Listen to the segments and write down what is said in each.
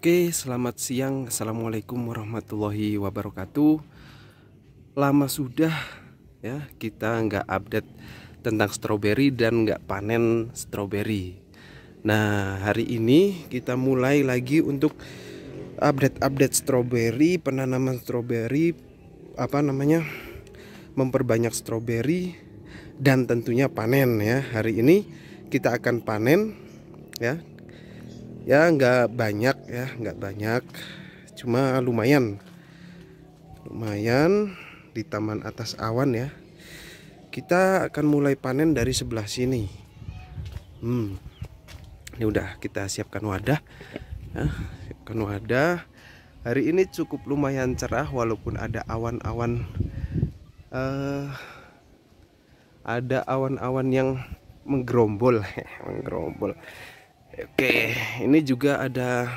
Oke, selamat siang. Assalamualaikum warahmatullahi wabarakatuh. Lama sudah ya kita nggak update tentang stroberi dan nggak panen stroberi. Nah, hari ini kita mulai lagi untuk update-update stroberi, penanaman stroberi, apa namanya, memperbanyak stroberi dan tentunya panen ya. Hari ini kita akan panen ya ya nggak banyak ya nggak banyak cuma lumayan lumayan di taman atas awan ya kita akan mulai panen dari sebelah sini hmm ini udah kita siapkan wadah ya, siapkan wadah hari ini cukup lumayan cerah walaupun ada awan-awan uh, ada awan-awan yang menggerombol menggerombol Oke, ini juga ada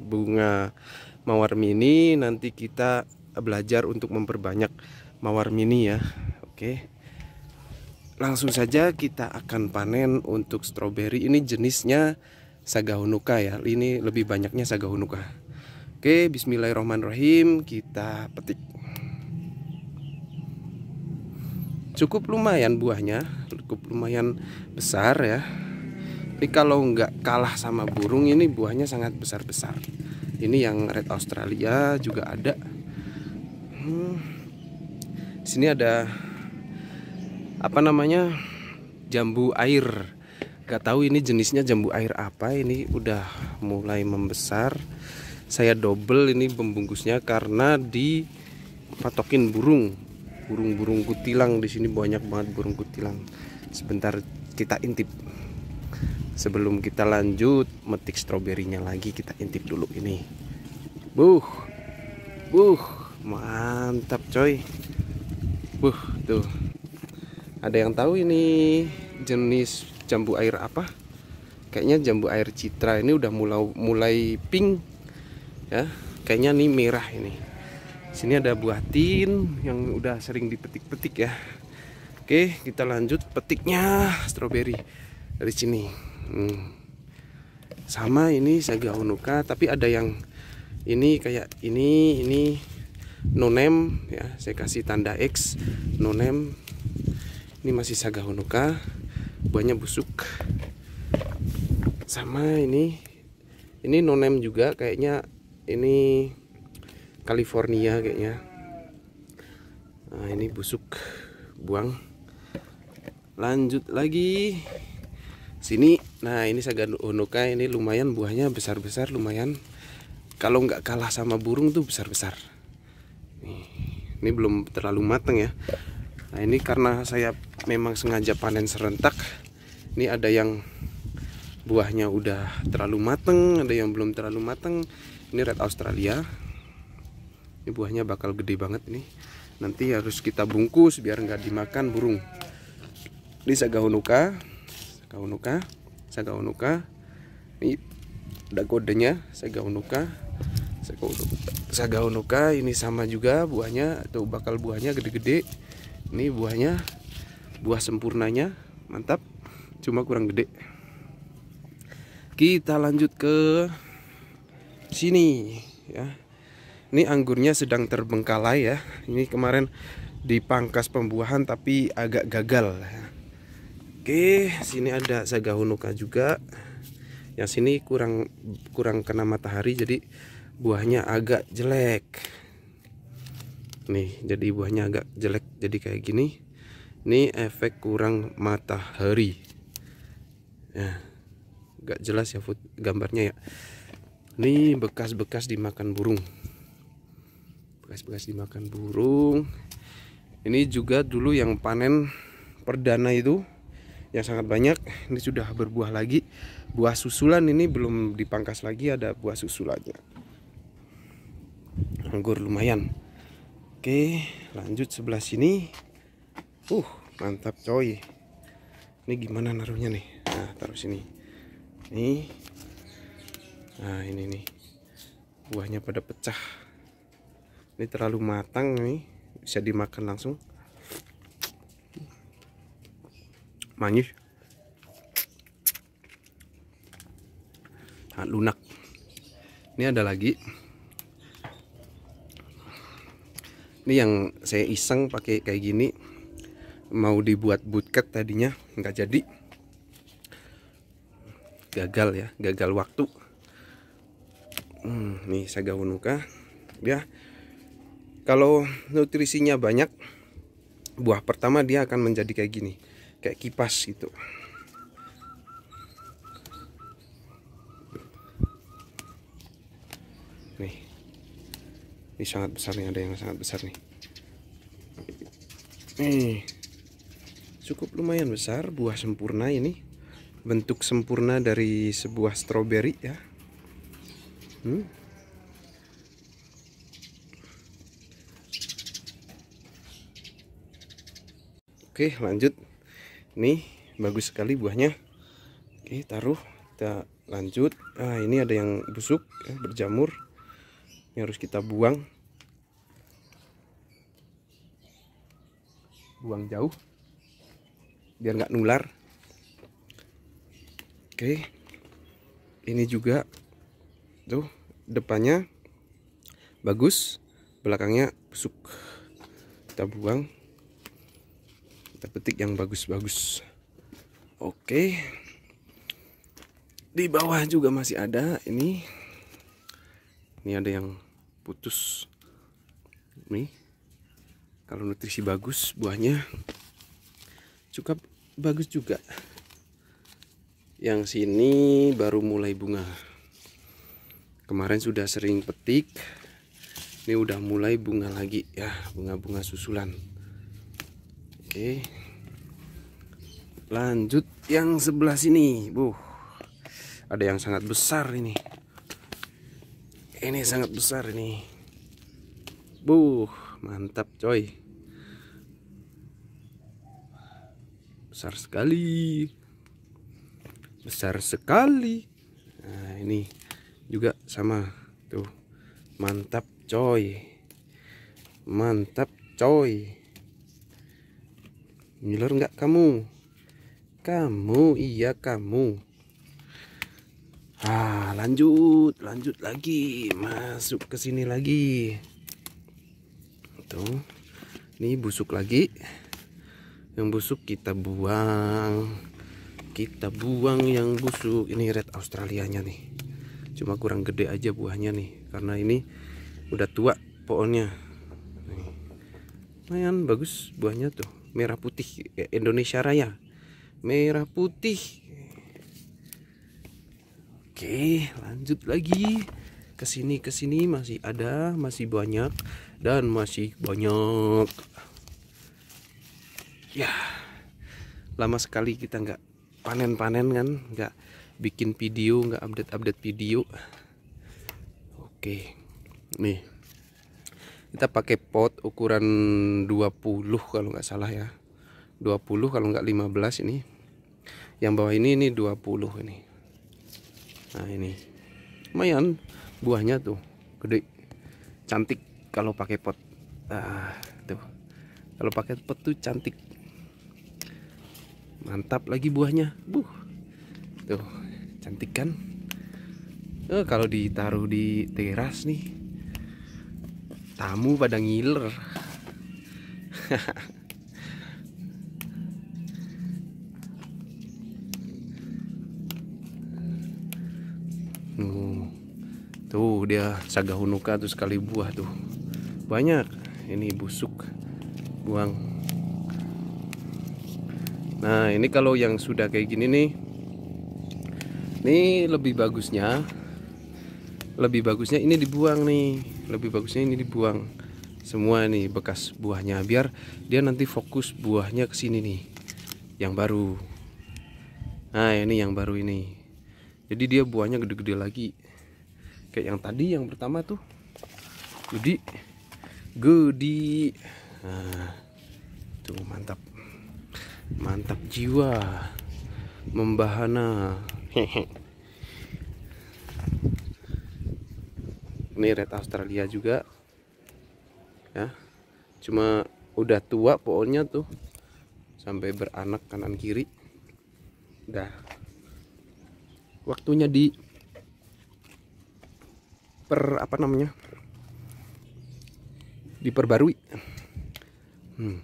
bunga mawar mini. Nanti kita belajar untuk memperbanyak mawar mini ya. Oke. Langsung saja kita akan panen untuk stroberi. Ini jenisnya sagahunuka ya. Ini lebih banyaknya sagahunuka. Oke, bismillahirrahmanirrahim kita petik. Cukup lumayan buahnya, cukup lumayan besar ya tapi kalau nggak kalah sama burung ini buahnya sangat besar-besar ini yang red Australia juga ada hmm, sini ada apa namanya jambu air gak tahu ini jenisnya jambu air apa ini udah mulai membesar saya double ini pembungkusnya karena di patokin burung burung-burung kutilang di sini banyak banget burung kutilang sebentar kita intip sebelum kita lanjut metik stroberinya lagi kita intip dulu ini buh buh mantap coy buh tuh ada yang tahu ini jenis jambu air apa kayaknya jambu air citra ini udah mulai mulai pink ya kayaknya ini merah ini sini ada buah tin yang udah sering dipetik-petik ya oke kita lanjut petiknya stroberi dari sini hmm. sama ini sagaonuka tapi ada yang ini kayak ini ini nonem ya saya kasih tanda X nonem ini masih saga honoka banyak busuk sama ini ini nonem juga kayaknya ini California kayaknya nah ini busuk buang lanjut lagi sini nah ini unuka oh, ini lumayan buahnya besar-besar lumayan kalau nggak kalah sama burung tuh besar-besar ini belum terlalu mateng ya nah ini karena saya memang sengaja panen serentak ini ada yang buahnya udah terlalu mateng ada yang belum terlalu mateng ini red Australia ini buahnya bakal gede banget ini nanti harus kita bungkus biar nggak dimakan burung ini sagahonuka Sagaunuka Sagaunuka ini ada kodenya Sagaunuka Sagaunuka ini sama juga buahnya atau bakal buahnya gede-gede ini buahnya buah sempurnanya mantap cuma kurang gede kita lanjut ke sini ya ini anggurnya sedang terbengkalai ya ini kemarin dipangkas pembuahan tapi agak gagal ya. Oke, sini ada saga honoka juga. Yang sini kurang kurang kena matahari jadi buahnya agak jelek. Nih, jadi buahnya agak jelek jadi kayak gini. Ini efek kurang matahari. Ya. Gak jelas ya food, gambarnya ya. Ini bekas-bekas dimakan burung. Bekas-bekas dimakan burung. Ini juga dulu yang panen perdana itu yang sangat banyak ini sudah berbuah lagi buah susulan ini belum dipangkas lagi ada buah susulannya anggur lumayan oke lanjut sebelah sini uh mantap coy ini gimana naruhnya nih nah taruh sini nih nah ini nih buahnya pada pecah ini terlalu matang nih bisa dimakan langsung manis sangat lunak ini ada lagi ini yang saya iseng pakai kayak gini mau dibuat bootcut tadinya nggak jadi gagal ya gagal waktu hmm, nih sagawonuka ya. kalau nutrisinya banyak buah pertama dia akan menjadi kayak gini kayak kipas gitu nih ini sangat besar nih ada yang sangat besar nih nih cukup lumayan besar buah sempurna ini bentuk sempurna dari sebuah stroberi ya hmm. oke lanjut nih bagus sekali buahnya oke taruh kita lanjut nah ini ada yang busuk ya, berjamur ini harus kita buang buang jauh biar nggak nular oke ini juga tuh depannya bagus belakangnya busuk kita buang kita petik yang bagus-bagus oke di bawah juga masih ada ini ini ada yang putus nih kalau nutrisi bagus buahnya cukup bagus juga yang sini baru mulai bunga kemarin sudah sering petik ini udah mulai bunga lagi ya bunga-bunga susulan Oke. Lanjut yang sebelah sini, Bu. Ada yang sangat besar ini. Ini sangat besar ini. Bu, mantap coy. Besar sekali. Besar sekali. Nah, ini juga sama tuh. Mantap coy. Mantap coy. Ngiler nggak kamu? Kamu, iya kamu. Ah, lanjut, lanjut lagi. Masuk ke sini lagi. Tuh. Ini busuk lagi. Yang busuk kita buang. Kita buang yang busuk. Ini red Australianya nih. Cuma kurang gede aja buahnya nih karena ini udah tua pohonnya. Nih. Lumayan bagus buahnya tuh merah putih eh, Indonesia Raya merah putih oke lanjut lagi ke sini ke sini masih ada masih banyak dan masih banyak ya lama sekali kita nggak panen-panen kan nggak bikin video nggak update-update video oke nih kita pakai pot ukuran 20 kalau nggak salah ya 20 kalau nggak 15 ini yang bawah ini ini 20 ini nah ini lumayan buahnya tuh gede cantik kalau pakai pot ah tuh kalau pakai pot tuh cantik mantap lagi buahnya buh tuh cantik kan eh, kalau ditaruh di teras nih tamu pada ngiler Nuh. Tuh dia saga hunuka tuh sekali buah tuh. Banyak. Ini busuk. Buang. Nah, ini kalau yang sudah kayak gini nih. Ini lebih bagusnya. Lebih bagusnya ini dibuang nih lebih bagusnya ini dibuang semua nih bekas buahnya biar dia nanti fokus buahnya ke sini nih yang baru nah ini yang baru ini jadi dia buahnya gede-gede lagi kayak yang tadi yang pertama tuh gede gede nah, tuh mantap mantap jiwa membahana hehehe ini red Australia juga ya cuma udah tua pohonnya tuh sampai beranak kanan kiri dah waktunya di per apa namanya diperbarui hmm.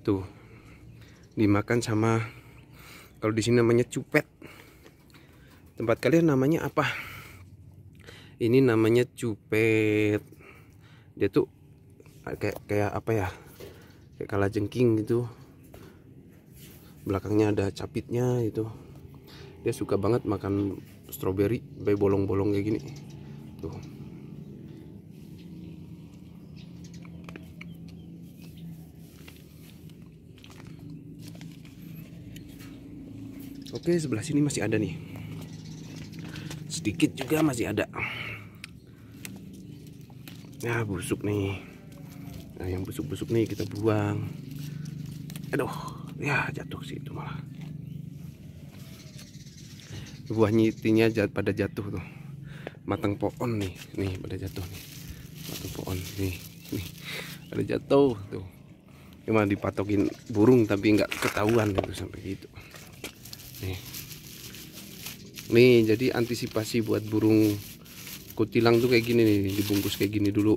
tuh dimakan sama kalau di sini namanya cupet tempat kalian namanya apa ini namanya cupet dia tuh kayak kayak apa ya kayak kalajengking gitu belakangnya ada capitnya itu dia suka banget makan stroberi by bolong-bolong kayak gini tuh Oke sebelah sini masih ada nih sedikit juga masih ada ya busuk nih nah yang busuk-busuk nih kita buang aduh ya jatuh sih itu malah buah nyitinya jat pada jatuh tuh matang pohon nih nih pada jatuh nih matang pohon nih nih pada jatuh tuh cuma dipatokin burung tapi nggak ketahuan itu sampai gitu nih nih jadi antisipasi buat burung kutilang tuh kayak gini nih dibungkus kayak gini dulu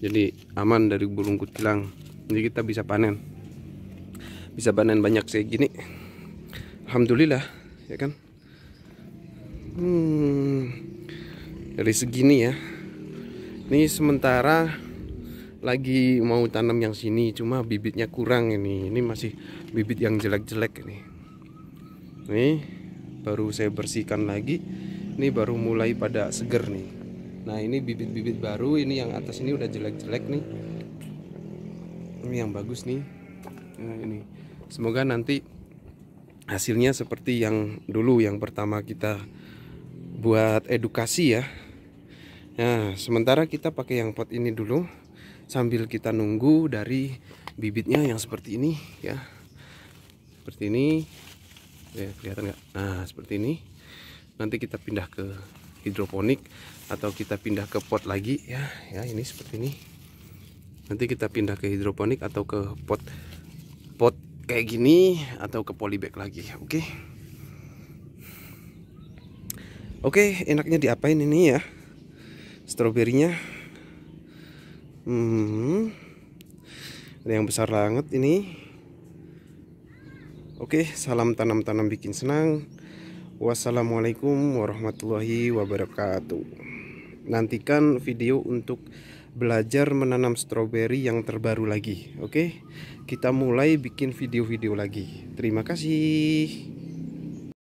jadi aman dari burung kutilang jadi kita bisa panen bisa panen banyak kayak gini Alhamdulillah ya kan hmm, dari segini ya ini sementara lagi mau tanam yang sini cuma bibitnya kurang ini ini masih bibit yang jelek-jelek ini nih baru saya bersihkan lagi ini baru mulai pada seger nih nah ini bibit-bibit baru ini yang atas ini udah jelek-jelek nih ini yang bagus nih nah, ini semoga nanti hasilnya seperti yang dulu yang pertama kita buat edukasi ya Nah, sementara kita pakai yang pot ini dulu sambil kita nunggu dari bibitnya yang seperti ini ya. Seperti ini ya, kelihatan nggak nah seperti ini nanti kita pindah ke hidroponik atau kita pindah ke pot lagi ya ya ini seperti ini nanti kita pindah ke hidroponik atau ke pot pot kayak gini atau ke polybag lagi oke okay? oke okay, enaknya diapain ini ya stroberinya hmm ada yang besar banget ini Oke, salam tanam-tanam bikin senang. Wassalamualaikum warahmatullahi wabarakatuh. Nantikan video untuk belajar menanam stroberi yang terbaru lagi. Oke, kita mulai bikin video-video lagi. Terima kasih.